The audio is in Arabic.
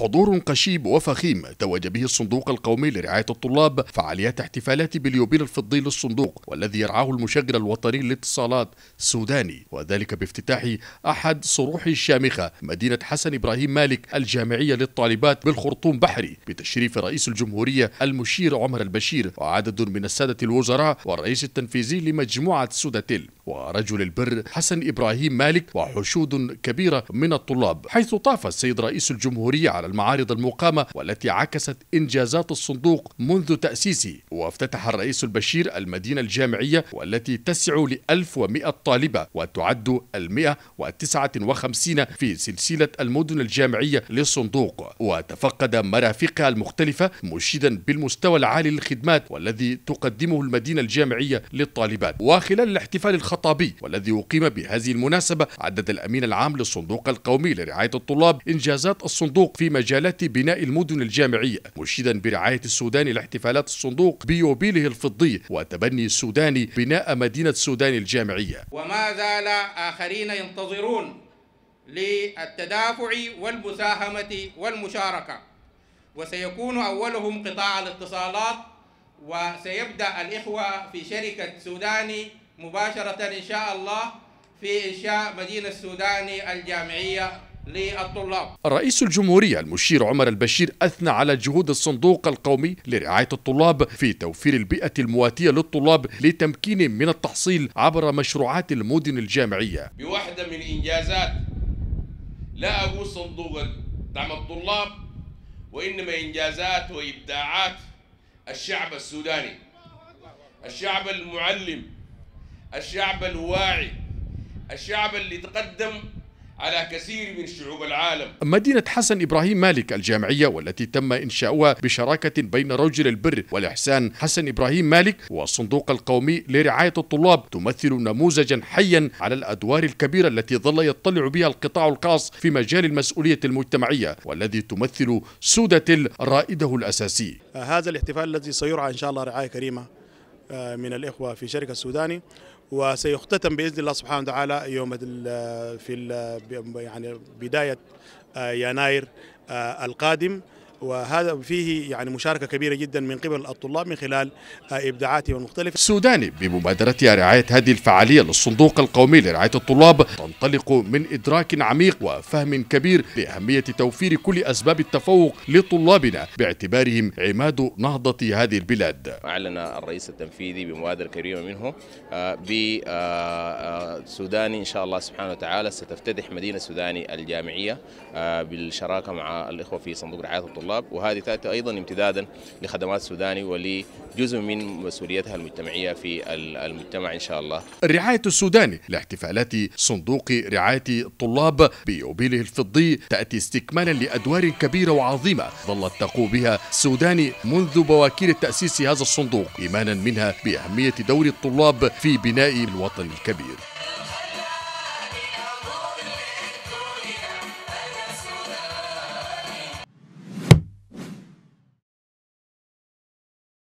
حضور قشيب وفخيم توج به الصندوق القومي لرعاية الطلاب فعاليات احتفالات باليوبيل الفضي للصندوق والذي يرعاه المشغل الوطني للاتصالات السوداني وذلك بافتتاح أحد صروحه الشامخة مدينة حسن إبراهيم مالك الجامعية للطالبات بالخرطوم بحري بتشريف رئيس الجمهورية المشير عمر البشير وعدد من السادة الوزراء والرئيس التنفيذي لمجموعة سوداتيل ورجل البر حسن إبراهيم مالك وحشود كبيرة من الطلاب حيث طاف السيد رئيس الجمهورية على المعارض المقامة والتي عكست إنجازات الصندوق منذ تأسيسه وافتتح الرئيس البشير المدينة الجامعية والتي تسع ل 1100 طالبة وتعد المئة وتسعة وخمسين في سلسلة المدن الجامعية للصندوق وتفقد مرافقها المختلفة مشيدا بالمستوى العالي للخدمات والذي تقدمه المدينة الجامعية للطالبات وخلال الاحتفال الخطابي والذي أقيم بهذه المناسبة عدد الأمين العام للصندوق القومي لرعاية الطلاب إنجازات الصندوق فيما مجالات بناء المدن الجامعية مرشدا برعاية السودان لاحتفالات الصندوق بيوبيله الفضي وتبني السوداني بناء مدينة السودان الجامعية وما زال آخرين ينتظرون للتدافع والمساهمة والمشاركة وسيكون أولهم قطاع الاتصالات وسيبدأ الإخوة في شركة سوداني مباشرة إن شاء الله في إنشاء مدينة السوداني الجامعية للطلاب رئيس الجمهورية المشير عمر البشير أثنى على جهود الصندوق القومي لرعاية الطلاب في توفير البيئة المواتية للطلاب لتمكينهم من التحصيل عبر مشروعات المدن الجامعية بواحدة من إنجازات لا أقول صندوق دعم الطلاب وإنما إنجازات وإبداعات الشعب السوداني الشعب المعلم الشعب الواعي الشعب اللي تقدم على كثير من شعوب العالم مدينة حسن إبراهيم مالك الجامعية والتي تم إنشاؤها بشراكة بين رجل البر والإحسان حسن إبراهيم مالك والصندوق القومي لرعاية الطلاب تمثل نموذجا حيا على الأدوار الكبيرة التي ظل يطلع بها القطاع الخاص في مجال المسؤولية المجتمعية والذي تمثل سودة رائده الأساسي هذا الاحتفال الذي سيرعى إن شاء الله رعاية كريمة آه، من الإخوة في شركة السوداني وسيختتم باذن الله سبحانه وتعالى يوم في يعني بدايه آه، يناير آه، القادم وهذا فيه يعني مشاركة كبيرة جدا من قبل الطلاب من خلال إبداعاتهم المختلفة السوداني بمبادرة رعاية هذه الفعالية للصندوق القومي لرعاية الطلاب تنطلق من إدراك عميق وفهم كبير لأهمية توفير كل أسباب التفوق لطلابنا باعتبارهم عماد نهضة هذه البلاد أعلن الرئيس التنفيذي بمبادرة كريمة منه آه، بسوداني آه، آه، إن شاء الله سبحانه وتعالى ستفتتح مدينة سوداني الجامعية بالشراكة مع الإخوة في صندوق رعاية الطلاب الطلاب وهذه تأتي أيضا امتدادا لخدمات السوداني ولجزء من مسؤوليتها المجتمعية في المجتمع إن شاء الله الرعاية السوداني لاحتفالات صندوق رعاية الطلاب بيوبيله الفضي تأتي استكمالا لأدوار كبيرة وعظيمة ظلت تقوم بها السوداني منذ بواكير تأسيس هذا الصندوق إيمانا منها بأهمية دور الطلاب في بناء الوطن الكبير